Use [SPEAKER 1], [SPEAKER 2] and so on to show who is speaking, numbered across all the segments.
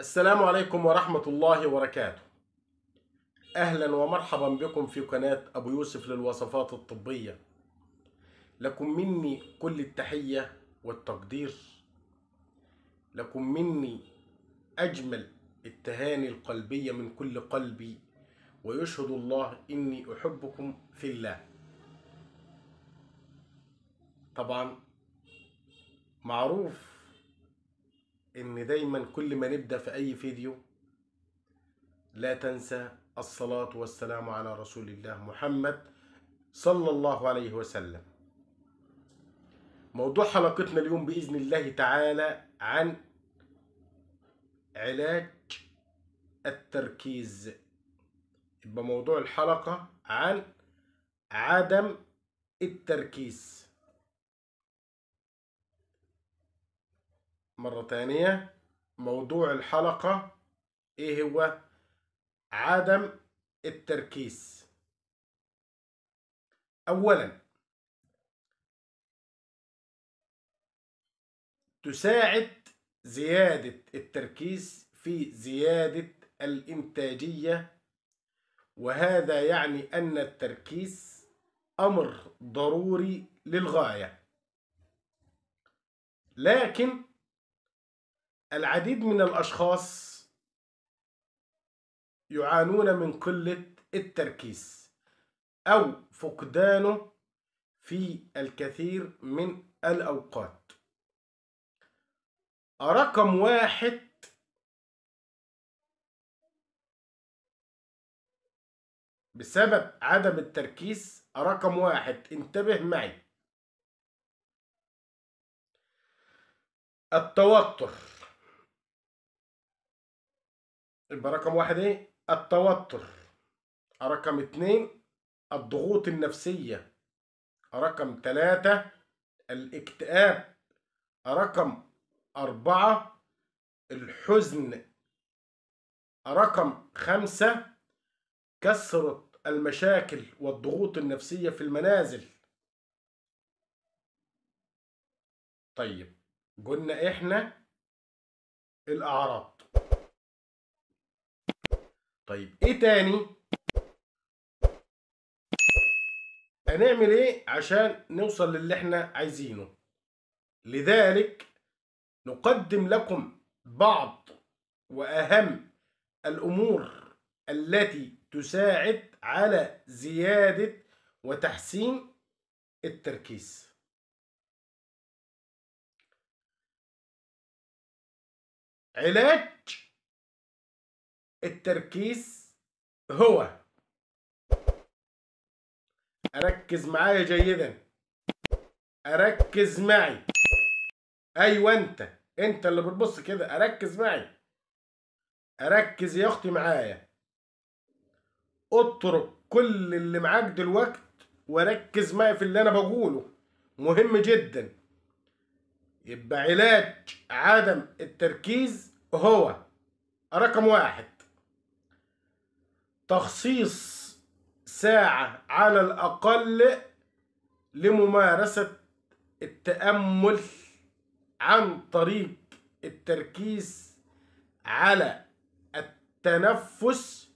[SPEAKER 1] السلام عليكم ورحمة الله وبركاته أهلا ومرحبا بكم في قناة أبو يوسف للوصفات الطبية لكم مني كل التحية والتقدير لكم مني أجمل التهاني القلبية من كل قلبي ويشهد الله إني أحبكم في الله طبعا معروف ان دايما كل ما نبدا في اي فيديو لا تنسى الصلاه والسلام على رسول الله محمد صلى الله عليه وسلم موضوع حلقتنا اليوم باذن الله تعالى عن علاج التركيز يبقى موضوع الحلقه عن عدم التركيز مرة تانية موضوع الحلقة إيه هو؟ عدم التركيز أولا تساعد زيادة التركيز في زيادة الإنتاجية وهذا يعني أن التركيز أمر ضروري للغاية لكن العديد من الأشخاص يعانون من قلة التركيز أو فقدانه في الكثير من الأوقات رقم واحد بسبب عدم التركيز رقم واحد انتبه معي التوتر يبقى رقم واحد ايه التوتر رقم اتنين الضغوط النفسية رقم تلاتة الاكتئاب رقم أربعة الحزن رقم خمسة كثرة المشاكل والضغوط النفسية في المنازل طيب قلنا إحنا الأعراض طيب ايه تاني هنعمل ايه عشان نوصل للي احنا عايزينه لذلك نقدم لكم بعض واهم الامور التي تساعد على زياده وتحسين التركيز
[SPEAKER 2] علاج التركيز هو
[SPEAKER 1] أركز معايا جيدا أركز معي أيوة أنت أنت اللي بتبص كده أركز معي أركز يا أختي معايا اترك كل اللي معاك دلوقت وركز معي في اللي أنا بقوله مهم جدا يبقى علاج عدم التركيز هو رقم واحد تخصيص ساعة على الأقل لممارسة التأمل عن طريق التركيز على التنفس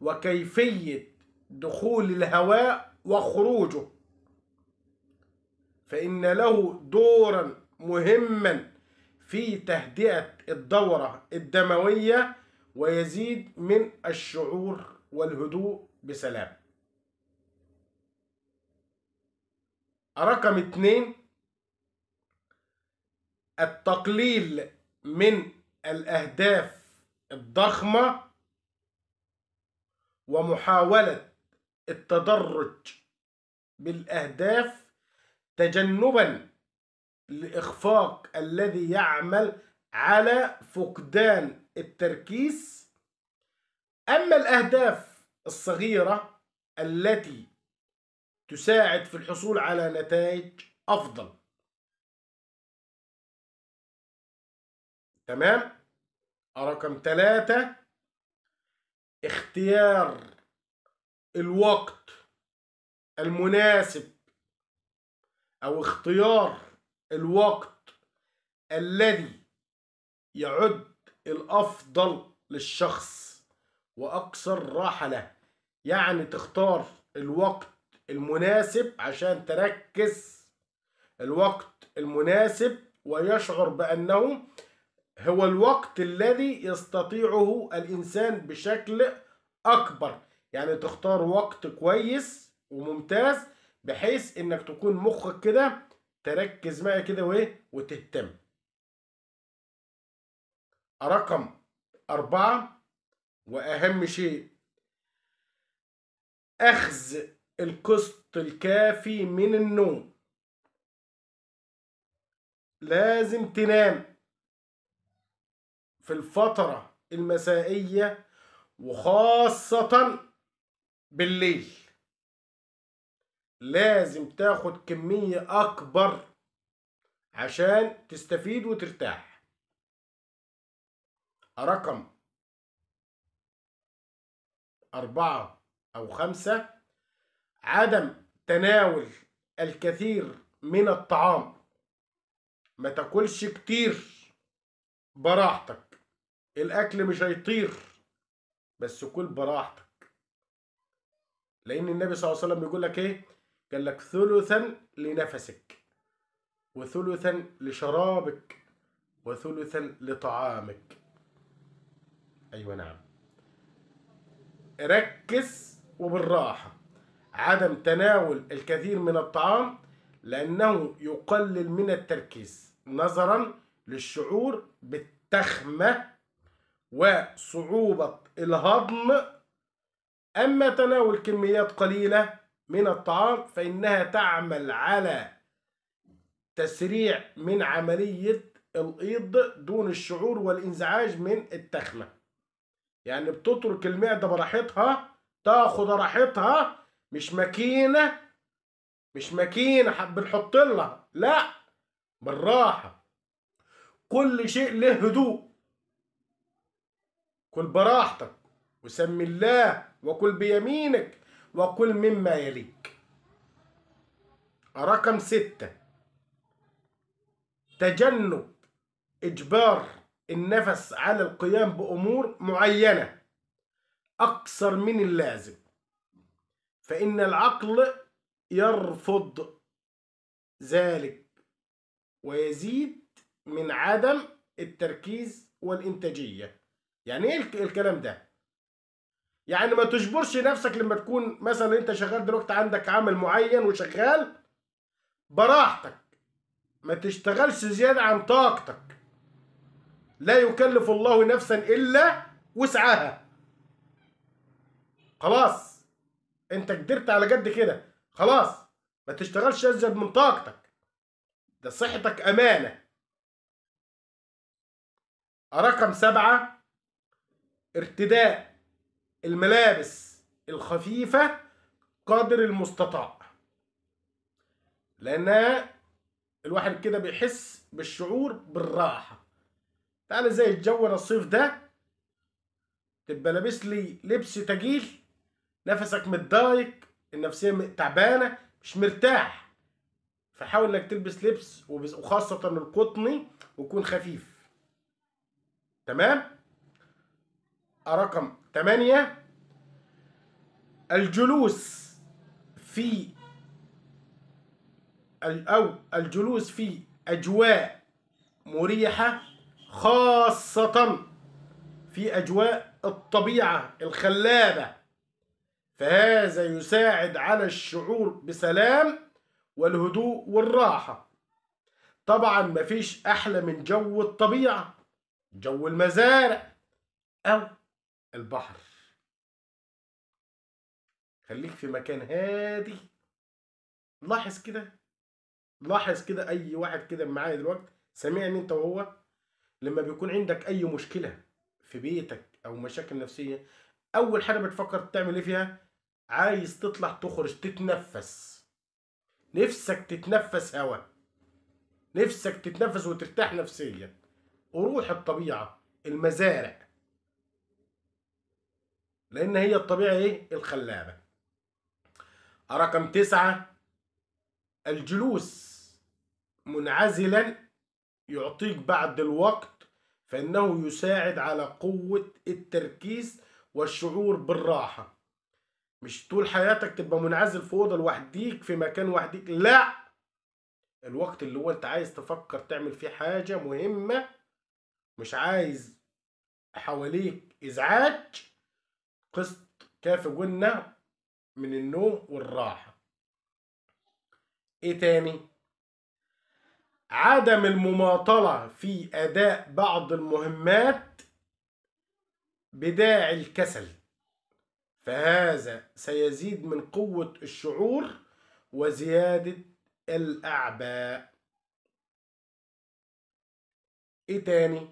[SPEAKER 1] وكيفية دخول الهواء وخروجه فإن له دورا مهما في تهدئة الدورة الدموية ويزيد من الشعور والهدوء بسلام رقم اتنين التقليل من الأهداف الضخمة ومحاولة التدرج بالأهداف تجنبا لإخفاق الذي يعمل على فقدان التركيز أما الأهداف الصغيرة التي تساعد في الحصول على نتائج أفضل تمام رقم ثلاثة اختيار الوقت المناسب أو اختيار الوقت الذي يعد الأفضل للشخص واكثر راحه له يعني تختار الوقت المناسب عشان تركز الوقت المناسب ويشعر بانه هو الوقت الذي يستطيعه الانسان بشكل اكبر يعني تختار وقت كويس وممتاز بحيث انك تكون مخك كده تركز معي كده وايه وتهتم رقم أربعة وأهم شيء أخذ القسط الكافي من النوم لازم تنام في الفترة المسائية وخاصة بالليل لازم تاخد كمية أكبر
[SPEAKER 2] عشان تستفيد وترتاح
[SPEAKER 1] رقم أربعة أو خمسة عدم تناول الكثير من الطعام ما تاكلش كتير براحتك الأكل مش هيطير بس كل براحتك لأن النبي صلى الله عليه وسلم بيقول لك إيه؟ قال لك ثلثا لنفسك وثلثا لشرابك وثلثا لطعامك أيوة نعم ركز وبالراحة عدم تناول الكثير من الطعام لأنه يقلل من التركيز نظرا للشعور بالتخمة وصعوبة الهضم أما تناول كميات قليلة من الطعام فإنها تعمل على تسريع من عملية الإيض دون الشعور والانزعاج من التخمة يعني بتترك المعدة براحتها تاخد راحتها مش ماكينة مش ماكينة بنحط لها لا بالراحة كل شيء له هدوء كل براحتك وسمي الله وكل بيمينك وكل مما يليك رقم ستة تجنب إجبار النفس على القيام بأمور معينة أكثر من اللازم فإن العقل يرفض ذلك ويزيد من عدم التركيز والإنتاجية يعني إيه الكلام ده؟ يعني ما تجبرش نفسك لما تكون مثلا أنت شغال دلوقتي عندك عمل معين وشغال براحتك ما تشتغلش زيادة عن طاقتك لا يكلف الله نفسا إلا وسعها خلاص انت قدرت على قد كده خلاص ما تشتغلش أزيد من طاقتك ده صحتك أمانة رقم سبعة ارتداء الملابس الخفيفة قدر المستطاع لأنها الواحد كده بيحس بالشعور بالراحة تعالى زي الجو الصيف ده تبقى لابس لي لبس تقيل نفسك متضايق النفسيه تعبانه مش مرتاح فحاول انك تلبس لبس وخاصه القطني ويكون خفيف تمام آه، رقم 8 الجلوس في او الجلوس في اجواء مريحه خاصة في أجواء الطبيعة الخلابة فهذا يساعد على الشعور بسلام والهدوء والراحة طبعا مفيش أحلى من جو الطبيعة جو المزارع
[SPEAKER 2] أو البحر
[SPEAKER 1] خليك في مكان هادي لاحظ كده لاحظ كده أي واحد كده معايا دلوقتي سامعني أنت وهو لما بيكون عندك اي مشكله في بيتك او مشاكل نفسيه اول حاجه بتفكر تعمل ايه فيها عايز تطلع تخرج تتنفس نفسك تتنفس هوا نفسك تتنفس وترتاح نفسيا وروح الطبيعه المزارع لان هي الطبيعه ايه الخلابه رقم تسعة الجلوس منعزلا يعطيك بعد الوقت فإنه يساعد على قوة التركيز والشعور بالراحة مش طول حياتك تبقى منعزل في أوضة لوحديك في مكان وحديك لا الوقت اللي هو أنت عايز تفكر تعمل فيه حاجة مهمة مش عايز حواليك إزعاج قسط كافي جنة من النوم والراحة إيه تاني؟ عدم المماطلة في أداء بعض المهمات بداعي الكسل فهذا سيزيد من قوة الشعور وزيادة الأعباء إيه تاني؟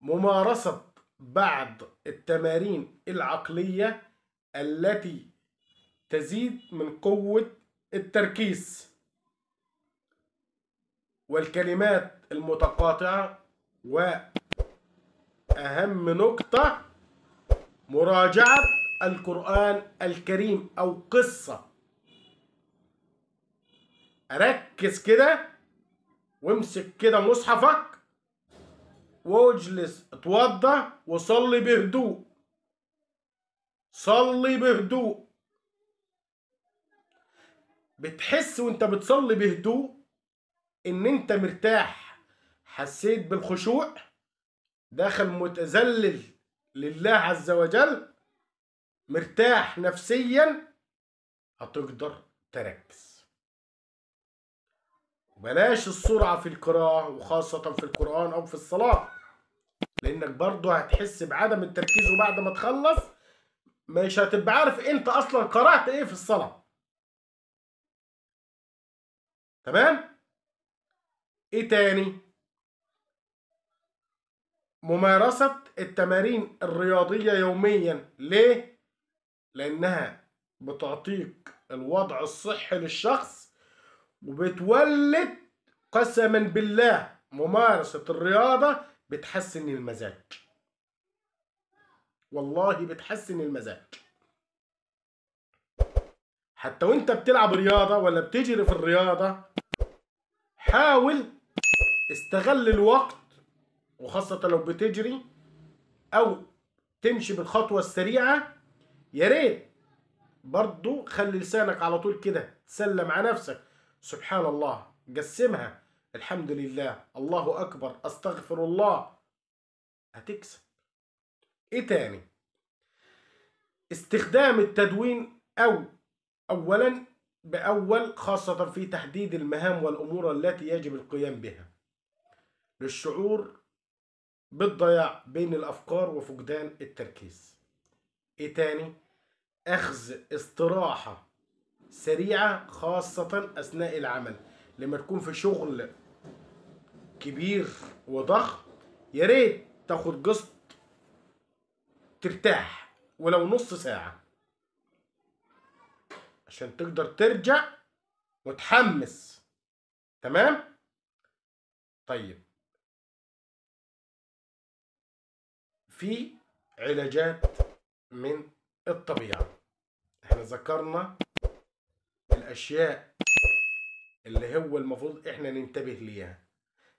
[SPEAKER 1] ممارسة بعض التمارين العقلية التي تزيد من قوة التركيز والكلمات المتقاطعة وأهم نقطة مراجعة القرآن الكريم أو قصة ركز كده وامسك كده مصحفك واجلس اتوضى وصلي بهدوء صلي بهدوء بتحس وانت بتصلي بهدوء ان انت مرتاح حسيت بالخشوع داخل متذلل لله عز وجل مرتاح نفسيا هتقدر تركز بلاش السرعة في القراءة وخاصة في القرآن أو في الصلاة لأنك برضو هتحس بعدم التركيز وبعد ما تخلص مش هتبقى عارف أنت أصلا
[SPEAKER 2] قرأت إيه في الصلاة تمام؟
[SPEAKER 1] ايه تاني ممارسة التمارين الرياضية يوميا ليه؟ لأنها بتعطيك الوضع الصحي للشخص وبتولد قسما بالله ممارسة الرياضة بتحسن المزاج والله بتحسن المزاج حتى وانت بتلعب رياضة ولا بتجري في الرياضة حاول استغل الوقت وخاصة لو بتجري أو تمشي بالخطوة السريعة يا ريت برضو خلي لسانك على طول كده تسلم على نفسك سبحان الله قسمها الحمد لله الله أكبر أستغفر الله هتكسب إيه تاني استخدام التدوين أو أولا بأول خاصة في تحديد المهام والأمور التي يجب القيام بها للشعور بالضياع بين الأفكار وفقدان التركيز إيه تاني؟ أخذ استراحة سريعة خاصة أثناء العمل لما تكون في شغل كبير وضخم يا ريت تاخد قسط ترتاح ولو نص ساعه عشان تقدر ترجع متحمس تمام طيب في علاجات من الطبيعة احنا ذكرنا الاشياء اللي هو المفروض احنا ننتبه ليها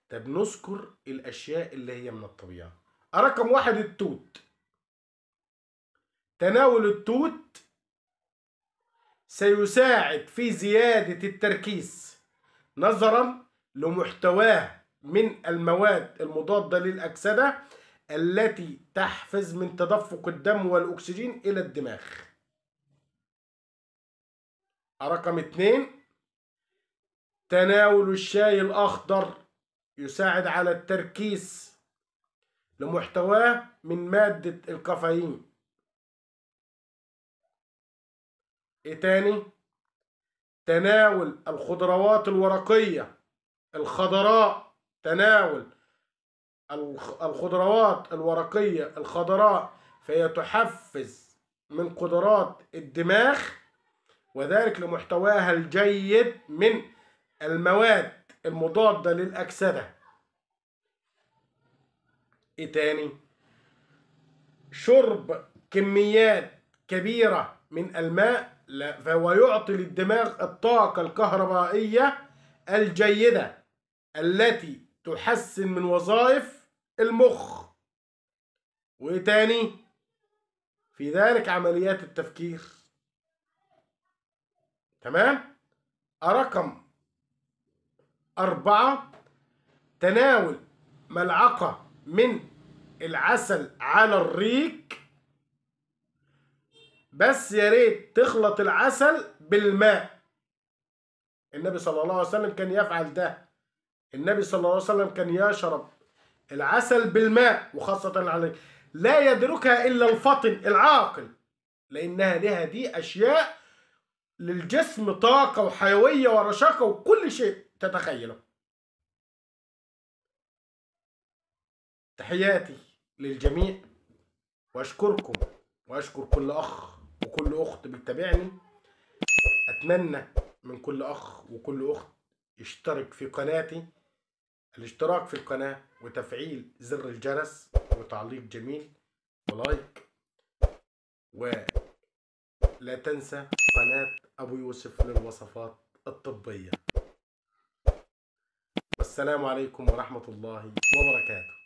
[SPEAKER 1] طب نذكر الاشياء اللي هي من الطبيعة رقم واحد التوت تناول التوت سيساعد في زيادة التركيز نظرا لمحتواه من المواد المضادة للأكسدة التي تحفز من تدفق الدم والأكسجين إلى الدماغ رقم اتنين تناول الشاي الأخضر يساعد على التركيز لمحتواه من مادة الكافيين ايه تاني تناول الخضروات الورقية الخضراء تناول الخضروات الورقية الخضراء فهي تحفز من قدرات الدماغ وذلك لمحتواها الجيد من المواد المضادة للأكسدة ايه تاني شرب كميات كبيرة من الماء لا فهو يعطي للدماغ الطاقة الكهربائية الجيدة التي تحسن من وظائف المخ وإيه تاني؟ في ذلك عمليات التفكير تمام؟ رقم أربعة تناول ملعقة من العسل على الريق بس يا ريت تخلط العسل بالماء النبي صلى الله عليه وسلم كان يفعل ده النبي صلى الله عليه وسلم كان يشرب العسل بالماء وخاصة عليك لا يدركها إلا الفطن العاقل لأنها لها دي أشياء للجسم طاقة وحيوية ورشاقة وكل شيء تتخيله تحياتي للجميع وأشكركم وأشكر كل أخ وكل اخت بتتابعني اتمنى من كل اخ وكل اخت يشترك في قناتي الاشتراك في القناة وتفعيل زر الجرس وتعليق جميل ولايك ولا تنسى قناة أبو يوسف للوصفات الطبية والسلام عليكم ورحمة الله وبركاته